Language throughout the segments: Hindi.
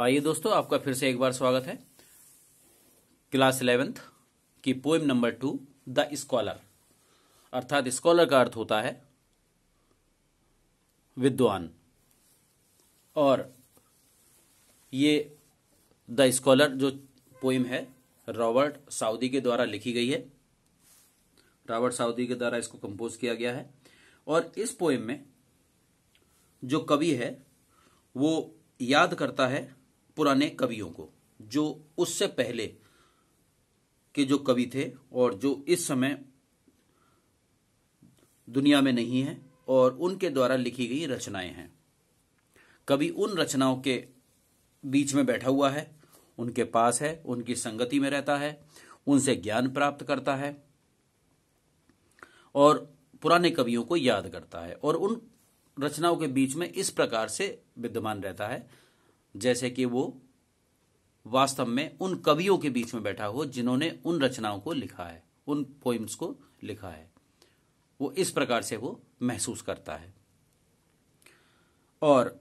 आइए दोस्तों आपका फिर से एक बार स्वागत है क्लास इलेवेंथ की poem number two the scholar अर्थात स्कॉलर का अर्थ होता है विद्वान और ये द स्कॉलर जो पोइम है रॉबर्ट साउदी के द्वारा लिखी गई है रॉबर्ट साउदी के द्वारा इसको कंपोज किया गया है और इस पोइम में जो कवि है वो याद करता है पुराने कवियों को जो उससे पहले के जो कवि थे और जो इस समय दुनिया में नहीं है और उनके द्वारा लिखी गई रचनाएं हैं कवि उन रचनाओं के बीच में बैठा हुआ है उनके पास है उनकी संगति में रहता है उनसे ज्ञान प्राप्त करता है और पुराने कवियों को याद करता है और उन रचनाओं के बीच में इस प्रकार से विद्यमान रहता है जैसे कि वो वास्तव में उन कवियों के बीच में बैठा हो जिन्होंने उन रचनाओं को लिखा है उन पोइम्स को लिखा है वो इस प्रकार से वो महसूस करता है और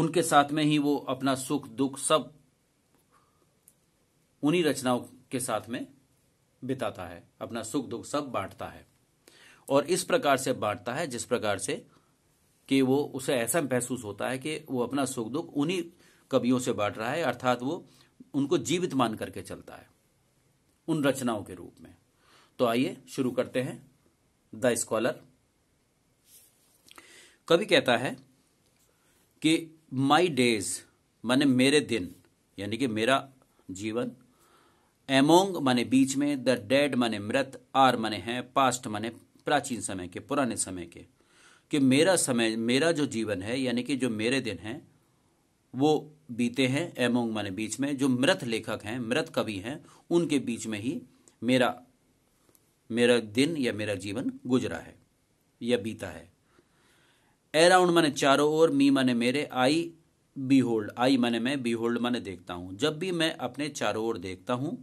उनके साथ में ही वो अपना सुख दुख सब उन्हीं रचनाओं के साथ में बिताता है अपना सुख दुख सब बांटता है और इस प्रकार से बांटता है जिस प्रकार से कि वो उसे ऐसा महसूस होता है कि वो अपना सुख दुख उन्हीं कवियों से बांट रहा है अर्थात वो उनको जीवित मान करके चलता है उन रचनाओं के रूप में तो आइए शुरू करते हैं द स्कॉलर कवि कहता है कि माई डेज माने मेरे दिन यानी कि मेरा जीवन एमोंग माने बीच में द डेड माने मृत आर माने हैं पास्ट माने प्राचीन समय के पुराने समय के कि मेरा समय मेरा जो जीवन है यानी कि जो मेरे दिन हैं वो बीते हैं एमोंग माने बीच में जो मृत लेखक हैं मृत कवि हैं उनके बीच में ही मेरा मेरा दिन या मेरा जीवन गुजरा है या बीता है अराउंड माने चारों ओर मी माने मेरे आई बी होल्ड आई माने मैं बी होल्ड माने देखता हूं जब भी मैं अपने चारों ओर देखता हूं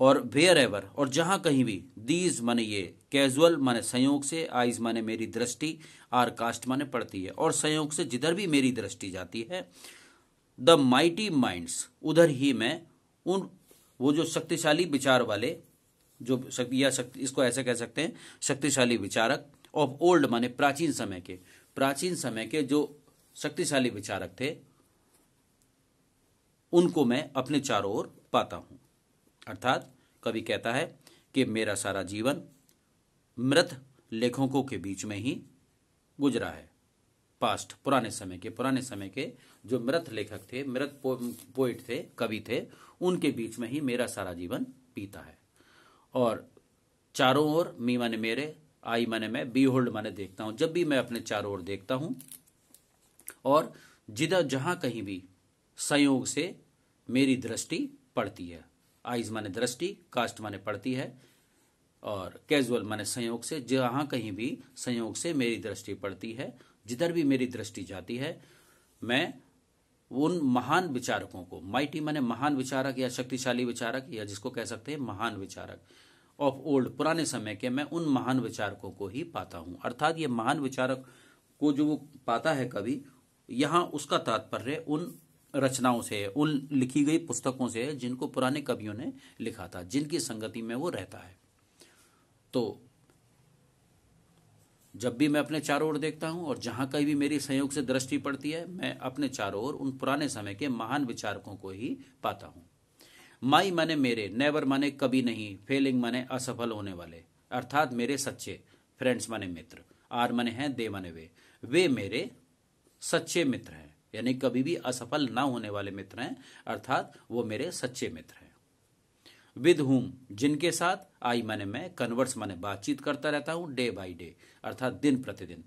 और वेयर एवर और जहां कहीं भी दीज माने ये कैजुअल माने संयोग से आइज माने मेरी दृष्टि आर कास्ट माने पड़ती है और संयोग से जिधर भी मेरी दृष्टि जाती है द माइटी माइंड्स उधर ही मैं उन वो जो शक्तिशाली विचार वाले जो शक्ति या शक्ति इसको ऐसे कह सकते हैं शक्तिशाली विचारक ऑफ ओल्ड माने प्राचीन समय के प्राचीन समय के जो शक्तिशाली विचारक थे उनको मैं अपने चारों ओर पाता हूं अर्थात कवि कहता है कि मेरा सारा जीवन मृत लेखकों के बीच में ही गुजरा है पास्ट पुराने समय के पुराने समय के जो मृत लेखक थे मृत पोइट थे कवि थे उनके बीच में ही मेरा सारा जीवन पीता है और चारों ओर मी माने मेरे आई माने मैं बी होल्ड माने देखता हूं जब भी मैं अपने चारों ओर देखता हूं और जिधर जहां कहीं भी संयोग से मेरी दृष्टि पड़ती है आइज माने दृष्टि कास्ट माने पड़ती है और कैजुअल माने संयोग से जहां कहीं भी संयोग से मेरी दृष्टि पड़ती है जिधर भी मेरी दृष्टि जाती है मैं उन महान विचारकों को माइटी माने महान विचारक या शक्तिशाली विचारक या जिसको कह सकते हैं महान विचारक ऑफ ओल्ड पुराने समय के मैं उन महान विचारकों को ही पाता हूं अर्थात ये महान विचारक को जो वो पाता है कभी यहां उसका तात्पर्य उन रचनाओं से उन लिखी गई पुस्तकों से जिनको पुराने कवियों ने लिखा था जिनकी संगति में वो रहता है तो जब भी मैं अपने चारों ओर देखता हूं और जहां कहीं भी मेरी संयोग से दृष्टि पड़ती है मैं अपने चारों ओर उन पुराने समय के महान विचारकों को ही पाता हूं माई माने मेरे नेवर माने कभी नहीं फेलिंग माने असफल होने वाले अर्थात मेरे सच्चे फ्रेंड्स माने मित्र आर माने हैं दे माने वे वे मेरे सच्चे मित्र हैं यानी कभी भी असफल ना होने वाले मित्र हैं अर्थात वो मेरे सच्चे मित्र हैं विद हुम जिनके साथ आई मैंने मैं कन्वर्स मैंने बातचीत करता रहता हूं डे बाई डे अर्थात दिन प्रतिदिन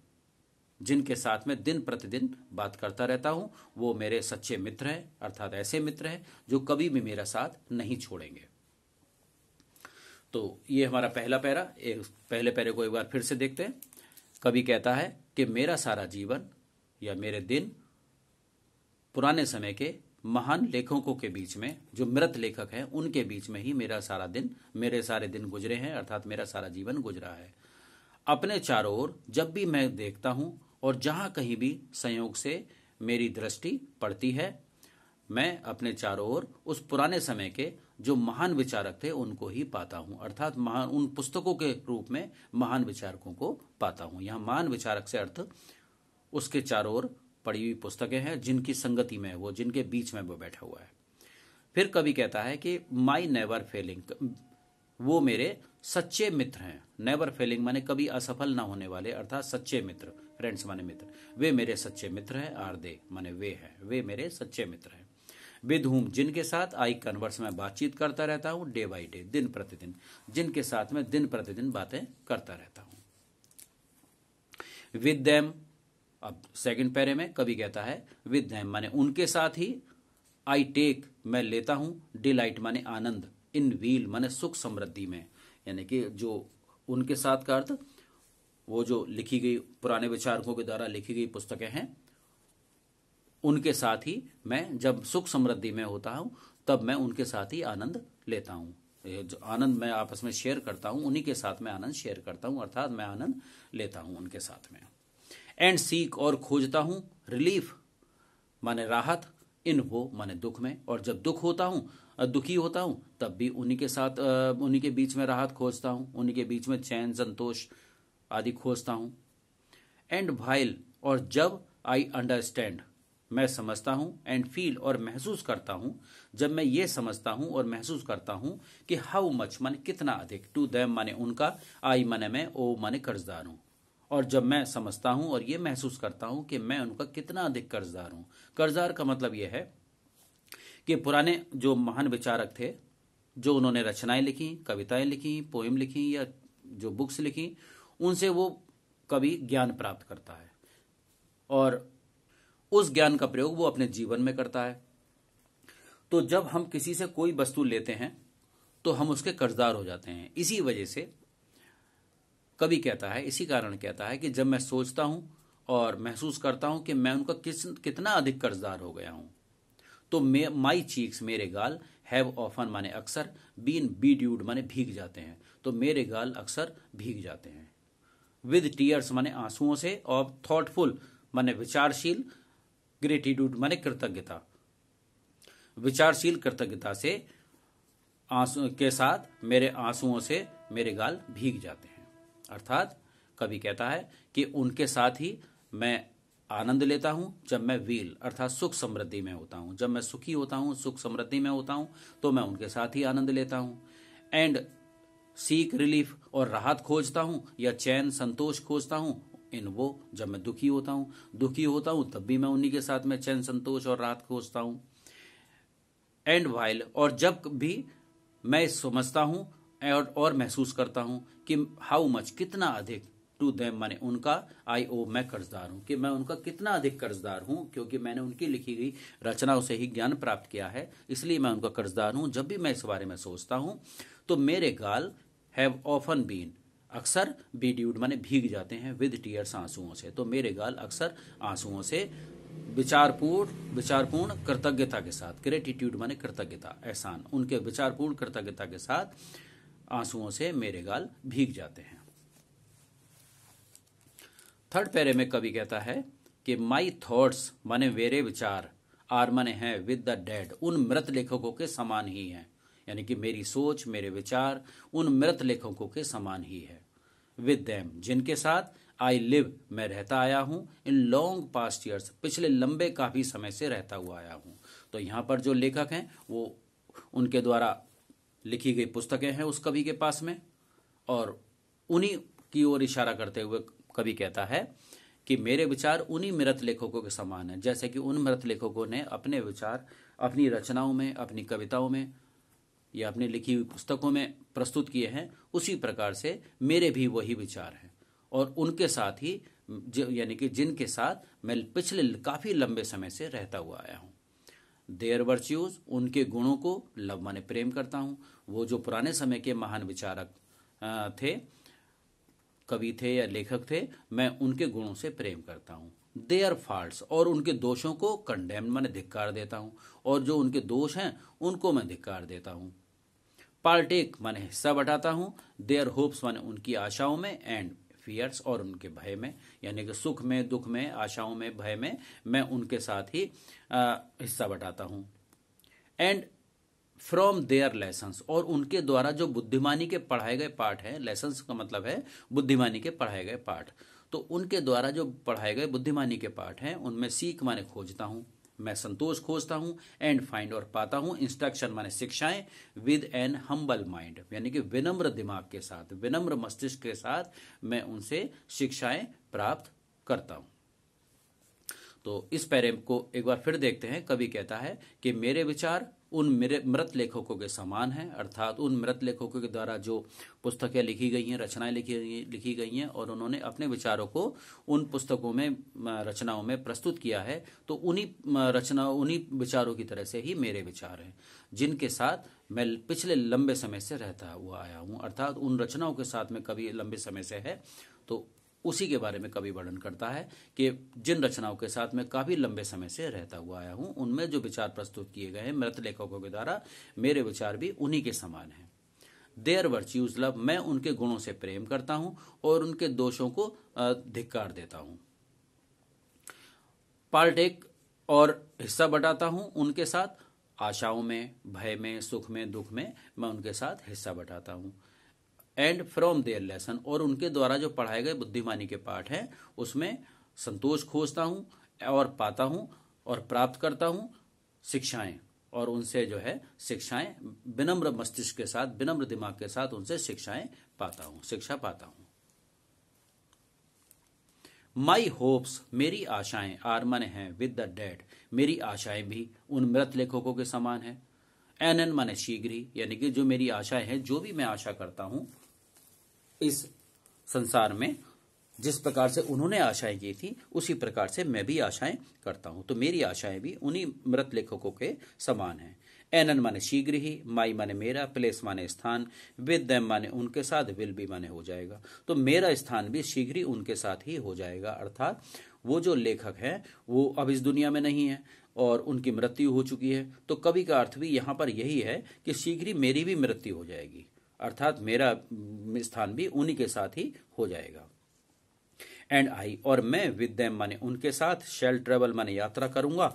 जिनके साथ मैं दिन प्रतिदिन बात करता रहता हूं वो मेरे सच्चे मित्र हैं अर्थात ऐसे मित्र हैं जो कभी भी मेरा साथ नहीं छोड़ेंगे तो ये हमारा पहला पैरा एक पहले पैरे को एक बार फिर से देखते हैं कभी कहता है कि मेरा सारा जीवन या मेरे दिन पुराने समय के महान लेखकों के बीच में जो मृत लेखक हैं उनके बीच में ही मेरा सारा दिन मेरे सारे दिन गुजरे हैं अर्थात मेरा सारा जीवन गुजरा है अपने चारों ओर जब भी मैं देखता हूं और जहां कहीं भी संयोग से मेरी दृष्टि पड़ती है मैं अपने चारों ओर उस पुराने समय के जो महान विचारक थे उनको ही पाता हूं अर्थात महान उन पुस्तकों के रूप में महान विचारकों को पाता हूं यहां महान विचारक से अर्थ उसके चारों ओर पढ़ी हुई पुस्तकें हैं जिनकी संगति में वो जिनके बीच में वो बैठा हुआ है फिर कवि कहता है कि माई नेवर फेलिंग वो मेरे सच्चे मित्र हैं नेवर फेलिंग माने कभी असफल ना होने वाले अर्थात सच्चे मित्र फ्रेंड्स माने मित्र वे मेरे सच्चे मित्र हैं आर दे माने वे हैं वे मेरे सच्चे मित्र हैं विद हूम जिनके साथ आई कन्वर्स में बातचीत करता रहता हूँ डे बाई डे दिन प्रतिदिन जिनके साथ मैं दिन प्रतिदिन बातें करता रहता हूँ विद देम अब सेकंड पैरे में कवि कहता है विद दैम माने उनके साथ ही आई टेक मैं लेता हूं डिलाइट माने आनंद इन व्हील माने सुख समृद्धि में यानी कि जो उनके साथ का अर्थ वो जो लिखी गई पुराने विचारकों के द्वारा लिखी गई पुस्तकें हैं उनके साथ ही मैं जब सुख समृद्धि में होता हूं तब मैं उनके साथ ही आनंद लेता हूँ जो आनंद मैं आपस में शेयर करता हूं उन्हीं के साथ मैं आनंद शेयर करता हूं अर्थात मैं आनंद लेता हूं उनके साथ में एंड सीक और खोजता हूं रिलीफ माने राहत इन हो माने दुख में और जब दुख होता हूं दुखी होता हूं तब भी उन्हीं के साथ उन्हीं के बीच में राहत खोजता हूं उन्हीं के बीच में चैन संतोष आदि खोजता हूं एंड भाइल और जब आई अंडरस्टैंड मैं समझता हूं एंड फील और महसूस करता हूं जब मैं ये समझता हूं और महसूस करता हूं कि हाउ मच माने कितना अधिक टू दैम माने उनका आई माने मैं ओ माने कर्जदार हूं और जब मैं समझता हूँ और ये महसूस करता हूँ कि मैं उनका कितना अधिक कर्जदार हूँ कर्जदार का मतलब यह है कि पुराने जो महान विचारक थे जो उन्होंने रचनाएं लिखी कविताएं लिखी पोइम लिखी या जो बुक्स लिखी उनसे वो कवि ज्ञान प्राप्त करता है और उस ज्ञान का प्रयोग वो अपने जीवन में करता है तो जब हम किसी से कोई वस्तु लेते हैं तो हम उसके कर्जदार हो जाते हैं इसी वजह से कवि कहता है इसी कारण कहता है कि जब मैं सोचता हूं और महसूस करता हूं कि मैं उनका किस कितना अधिक कर्जदार हो गया हूं तो मे माई चीक्स मेरे गाल हैव ऑफन माने अक्सर बीन बी ड्यूड माने भीग जाते हैं तो मेरे गाल अक्सर भीग जाते हैं विद टीयर्स माने आंसुओं से और थॉटफुल माने विचारशील ग्रेटिट्यूड माने कृतज्ञता विचारशील कृतज्ञता से आंसू के साथ मेरे आंसुओं से मेरे गाल भीग जाते हैं अर्थात कवि कहता है कि उनके साथ ही मैं आनंद लेता हूं जब मैं वील अर्थात सुख समृद्धि में होता हूं जब मैं सुखी होता हूं सुख समृद्धि में होता हूं तो मैं उनके साथ ही आनंद लेता हूं एंड सीक रिलीफ और राहत खोजता हूं या चैन संतोष खोजता हूं इन वो जब मैं दुखी होता हूं दुखी होता हूं तब भी मैं उन्हीं के साथ में चैन संतोष और राहत खोजता हूं एंड वाइल और जब भी मैं समझता हूं और, और महसूस करता हूँ कि हाउ मच कितना अधिक टू देम माने उनका आई ओ मैं कर्जदार हूँ कि मैं उनका कितना अधिक कर्जदार हूँ क्योंकि मैंने उनकी लिखी गई रचनाओं से ही ज्ञान प्राप्त किया है इसलिए मैं उनका कर्जदार हूँ जब भी मैं इस बारे में सोचता हूँ तो मेरे गाल हैव ऑफन बीन अक्सर बीड्यूड माने भीग जाते हैं विद टीयर्स आंसुओं से तो मेरे गाल अक्सर आंसुओं से विचारपूर्ण विचारपूर्ण कृतज्ञता के साथ ग्रेटिट्यूड माने कृतज्ञता एहसान उनके विचारपूर्ण कृतज्ञता के साथ आंसुओं से मेरे गाल भीग जाते हैं थर्ड पैरे में कवि कहता है कि माई थॉट्स माने मेरे विचार आर माने हैं विद द डेड उन मृत लेखकों के समान ही हैं यानी कि मेरी सोच मेरे विचार उन मृत लेखकों के समान ही है विद देम जिनके साथ आई लिव मैं रहता आया हूं इन लॉन्ग पास्ट ईयर्स पिछले लंबे काफ़ी समय से रहता हुआ आया हूं तो यहां पर जो लेखक हैं वो उनके द्वारा लिखी गई पुस्तकें हैं उस कवि के पास में और उन्हीं की ओर इशारा करते हुए कवि कहता है कि मेरे विचार उन्हीं मृत लेखकों के समान हैं जैसे कि उन मृत लेखकों ने अपने विचार अपनी रचनाओं में अपनी कविताओं में या अपनी लिखी हुई पुस्तकों में प्रस्तुत किए हैं उसी प्रकार से मेरे भी वही विचार हैं और उनके साथ ही यानी कि जिनके साथ मैं पिछले काफ़ी लंबे समय से रहता हुआ आया हूँ देयर वर्च्यूज उनके गुणों को लव माने प्रेम करता हूँ वो जो पुराने समय के महान विचारक थे कवि थे या लेखक थे मैं उनके गुणों से प्रेम करता हूँ देयर फॉल्ट्स और उनके दोषों को कंडेम मैंने धिक्कार देता हूँ और जो उनके दोष हैं उनको मैं धिक्कार देता हूँ पार्टेक मैंने हिस्सा बटाता हूँ देयर होप्स मैंने उनकी आशाओं में एंड फियर्स और उनके भय में यानी कि सुख में दुख में आशाओं में भय में मैं उनके साथ ही आ, हिस्सा बटाता हूँ एंड फ्रॉम देयर लेसन और उनके द्वारा जो बुद्धिमानी के पढ़ाए गए पाठ है लेसन का मतलब है बुद्धिमानी के पढ़ाए गए पाठ तो उनके द्वारा जो पढ़ाए गए बुद्धिमानी के पाठ हैं उनमें सीख माने खोजता हूं मैं संतोष खोजता हूं एंड फाइंड और पाता हूं इंस्ट्रक्शन माने शिक्षाएं विद एन हम्बल माइंड यानी कि विनम्र दिमाग के साथ विनम्र मस्तिष्क के साथ मैं उनसे शिक्षाएं प्राप्त करता हूं तो इस पैरे को एक बार फिर देखते हैं कवि कहता है कि मेरे विचार उन मृत लेखकों के समान है अर्थात उन मृत लेखकों के द्वारा जो पुस्तकें लिखी गई हैं रचनाएं लिखी लिखी गई हैं और उन्होंने अपने विचारों को उन पुस्तकों में रचनाओं में प्रस्तुत किया है तो उन्हीं रचना उन्हीं विचारों की तरह से ही मेरे विचार हैं जिनके साथ मैं पिछले लंबे समय से रहता हुआ आया हूँ अर्थात उन रचनाओं के साथ में कभी लंबे समय से है तो उसी के बारे में कवि वर्णन करता है कि जिन रचनाओं के साथ मैं काफी लंबे समय से रहता हुआ आया हूं उनमें जो विचार प्रस्तुत किए गए हैं मृत लेखकों के द्वारा मेरे विचार भी उन्हीं के समान हैं देयर वर्च्यूज लव मैं उनके गुणों से प्रेम करता हूं और उनके दोषों को धिक्कार देता हूं पार्टेक और हिस्सा बटाता हूं उनके साथ आशाओं में भय में सुख में दुख में मैं उनके साथ हिस्सा बटाता हूं एंड फ्रॉम देयर लेसन और उनके द्वारा जो पढ़ाए गए बुद्धिमानी के पाठ हैं उसमें संतोष खोजता हूँ और पाता हूँ और प्राप्त करता हूँ शिक्षाएं और उनसे जो है शिक्षाएं विनम्र मस्तिष्क के साथ विनम्र दिमाग के साथ उनसे शिक्षाएं पाता हूँ शिक्षा पाता हूँ माई होप्स मेरी आशाएं आर्मन है विद द डेड मेरी आशाएं भी उन मृत लेखकों के समान है एन एन मन शीघ्र यानी कि जो मेरी आशाएं हैं जो भी मैं आशा करता हूं इस संसार में जिस प्रकार से उन्होंने आशाएं की थी उसी प्रकार से मैं भी आशाएं करता हूं तो मेरी आशाएं भी उन्हीं मृत लेखकों के समान हैं एनन माने शीघ्र ही माई माने मेरा प्लेस माने स्थान विद दम माने उनके साथ विल भी माने हो जाएगा तो मेरा स्थान भी शीघ्र ही उनके साथ ही हो जाएगा अर्थात वो जो लेखक हैं वो अब इस दुनिया में नहीं है और उनकी मृत्यु हो चुकी है तो कवि का अर्थ भी यहाँ पर यही है कि शीघ्र ही मेरी भी मृत्यु हो जाएगी अर्थात मेरा स्थान भी उन्हीं के साथ ही हो जाएगा एंड आई और मैं विद माने उनके साथ शेल ट्रेवल माने यात्रा करूंगा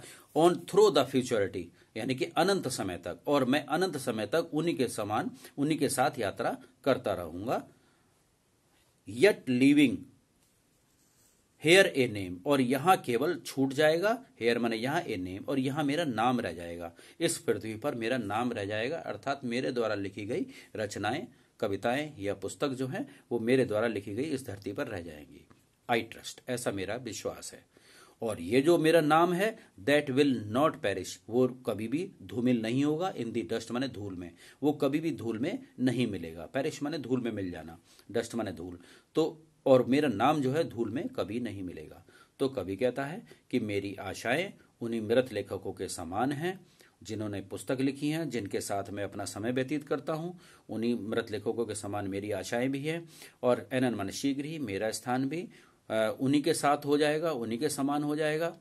ऑन थ्रू द फ्यूचरिटी यानी कि अनंत समय तक और मैं अनंत समय तक उन्हीं के समान उन्हीं के साथ यात्रा करता रहूंगा yet living here a name और यहाँ केवल छूट जाएगा हेयर मैंने यहां ए नेम और यहां मेरा नाम रह जाएगा इस पृथ्वी पर मेरा नाम रह जाएगा अर्थात मेरे द्वारा लिखी गई रचनाएं कविताएं या पुस्तक जो है वो मेरे द्वारा लिखी गई इस धरती पर रह जाएंगी आई ट्रस्ट ऐसा मेरा विश्वास है और ये जो मेरा नाम है दैट विल नॉट पेरिश वो कभी भी धूमिल नहीं होगा इन दी डस्ट माने धूल में वो कभी भी धूल में नहीं मिलेगा पेरिश माने धूल में मिल जाना डस्ट माने धूल तो और मेरा नाम जो है धूल में कभी नहीं मिलेगा तो कभी कहता है कि मेरी आशाएं उन्हीं मृत लेखकों के समान हैं जिन्होंने पुस्तक लिखी हैं जिनके साथ मैं अपना समय व्यतीत करता हूं उन्हीं मृत लेखकों के समान मेरी आशाएं भी हैं और एन एन मनशीघ्र ही मेरा स्थान भी उन्हीं के साथ हो जाएगा उन्हीं के समान हो जाएगा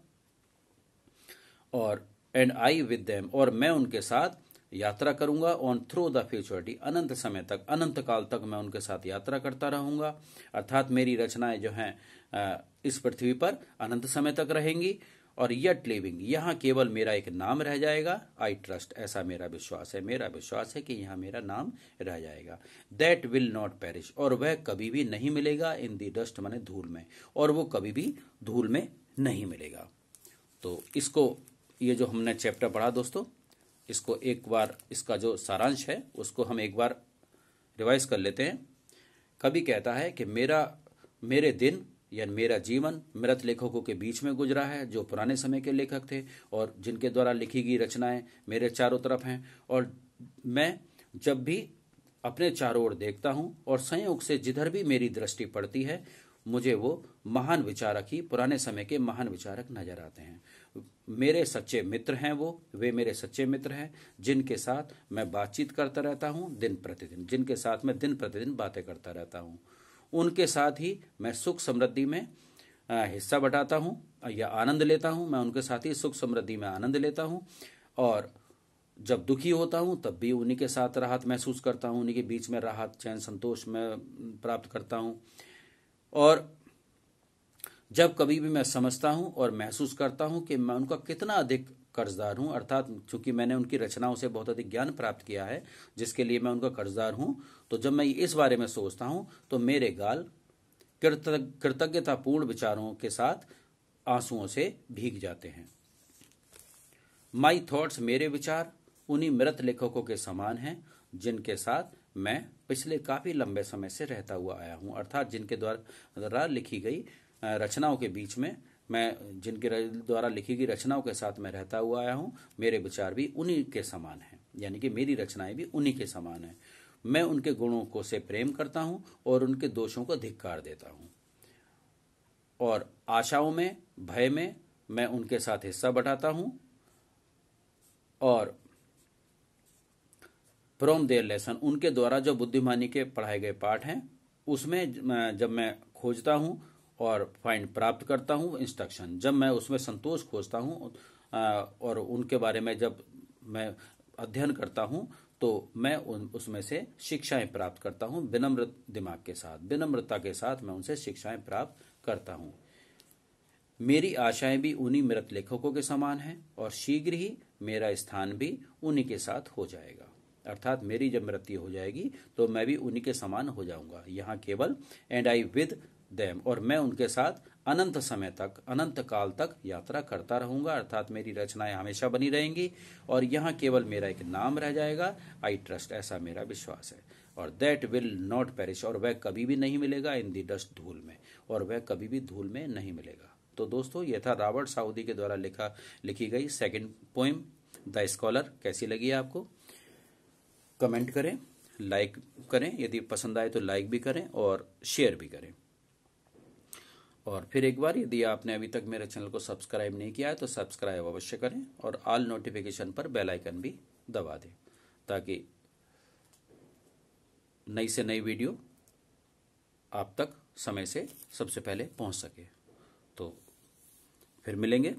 और एंड आई विद देम और मैं उनके साथ यात्रा करूंगा ऑन थ्रो द फ्यूचरिटी अनंत समय तक अनंत काल तक मैं उनके साथ यात्रा करता रहूंगा अर्थात मेरी रचनाएं जो हैं इस पृथ्वी पर अनंत समय तक रहेंगी और यट लिविंग यहां केवल मेरा एक नाम रह जाएगा आई ट्रस्ट ऐसा मेरा विश्वास है मेरा विश्वास है कि यहाँ मेरा नाम रह जाएगा दैट विल नॉट पेरिश और वह कभी भी नहीं मिलेगा इन दी डस्ट माने धूल में और वो कभी भी धूल में नहीं मिलेगा तो इसको ये जो हमने चैप्टर पढ़ा दोस्तों इसको एक बार इसका जो सारांश है उसको हम एक बार रिवाइज कर लेते हैं कभी कहता है कि मेरा मेरे दिन यानी मेरा जीवन मृत लेखकों के बीच में गुजरा है जो पुराने समय के लेखक थे और जिनके द्वारा लिखी गई रचनाएं मेरे चारों तरफ हैं और मैं जब भी अपने चारों ओर देखता हूं और संयोग से जिधर भी मेरी दृष्टि पड़ती है मुझे वो महान विचारक ही पुराने समय के महान विचारक नजर आते हैं मेरे सच्चे मित्र हैं वो वे मेरे सच्चे मित्र हैं जिनके साथ मैं बातचीत करता रहता हूँ दिन प्रतिदिन जिनके साथ मैं दिन प्रतिदिन बातें करता रहता हूँ उनके साथ ही मैं सुख समृद्धि में हिस्सा बटाता हूँ या आनंद लेता हूँ मैं उनके साथ ही सुख समृद्धि में आनंद लेता हूँ और जब दुखी होता हूँ तब भी उन्हीं के साथ राहत महसूस करता हूँ उन्हीं के बीच में राहत चैन संतोष में प्राप्त करता हूँ और जब कभी भी मैं समझता हूँ और महसूस करता हूँ कि मैं उनका कितना अधिक कर्जदार हूं अर्थात चूंकि मैंने उनकी रचनाओं से बहुत अधिक ज्ञान प्राप्त किया है जिसके लिए मैं उनका कर्जदार हूं तो जब मैं इस बारे में सोचता हूँ तो मेरे गाल कृतज्ञतापूर्ण विचारों के साथ आंसुओं से भीग जाते हैं माई थॉट्स मेरे विचार उन्हीं मृत लेखकों के समान हैं जिनके साथ मैं पिछले काफी लंबे समय से रहता हुआ आया हूं अर्थात जिनके द्वारा लिखी गई रचनाओं के बीच में मैं जिनके द्वारा लिखी गई रचनाओं के साथ मैं रहता हुआ आया हूँ मेरे विचार भी उन्हीं के समान हैं यानी कि मेरी रचनाएं भी उन्हीं के समान हैं मैं उनके गुणों को से प्रेम करता हूँ और उनके दोषों को धिक्कार देता हूँ और आशाओं में भय में मैं उनके साथ हिस्सा बटाता हूँ और फ्रॉम देयर लेसन उनके द्वारा जो बुद्धिमानी के पढ़ाए गए पाठ हैं उसमें जब मैं खोजता हूँ और फाइंड प्राप्त करता हूँ इंस्ट्रक्शन जब मैं उसमें संतोष खोजता हूँ और उनके बारे में जब मैं अध्ययन करता हूँ तो मैं उन उसमें से शिक्षाएं प्राप्त करता हूँ विनम्र दिमाग के साथ विनम्रता के साथ मैं उनसे शिक्षाएं प्राप्त करता हूँ मेरी आशाएं भी उन्हीं मृत लेखकों के समान हैं और शीघ्र ही मेरा स्थान भी उन्हीं के साथ हो जाएगा अर्थात मेरी जब मृत्यु हो जाएगी तो मैं भी उन्हीं के समान हो जाऊंगा यहाँ केवल एंड आई विद देम और मैं उनके साथ अनंत समय तक अनंत काल तक यात्रा करता रहूंगा अर्थात मेरी रचनाएं हमेशा बनी रहेंगी और यहाँ केवल मेरा एक नाम रह जाएगा आई ट्रस्ट ऐसा मेरा विश्वास है और दैट विल नॉट पेरिश और वह कभी भी नहीं मिलेगा इन दी डस्ट धूल में और वह कभी भी धूल में नहीं मिलेगा तो दोस्तों यह था रॉबर्ट साउदी के द्वारा लिखा लिखी गई सेकेंड पोइम द स्कॉलर कैसी लगी आपको कमेंट करें लाइक करें यदि पसंद आए तो लाइक भी करें और शेयर भी करें और फिर एक बार यदि आपने अभी तक मेरे चैनल को सब्सक्राइब नहीं किया है तो सब्सक्राइब अवश्य करें और ऑल नोटिफिकेशन पर बेल आइकन भी दबा दें ताकि नई से नई वीडियो आप तक समय से सबसे पहले पहुंच सके तो फिर मिलेंगे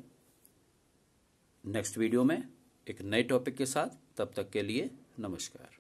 नेक्स्ट वीडियो में एक नए टॉपिक के साथ तब तक के लिए नमस्कार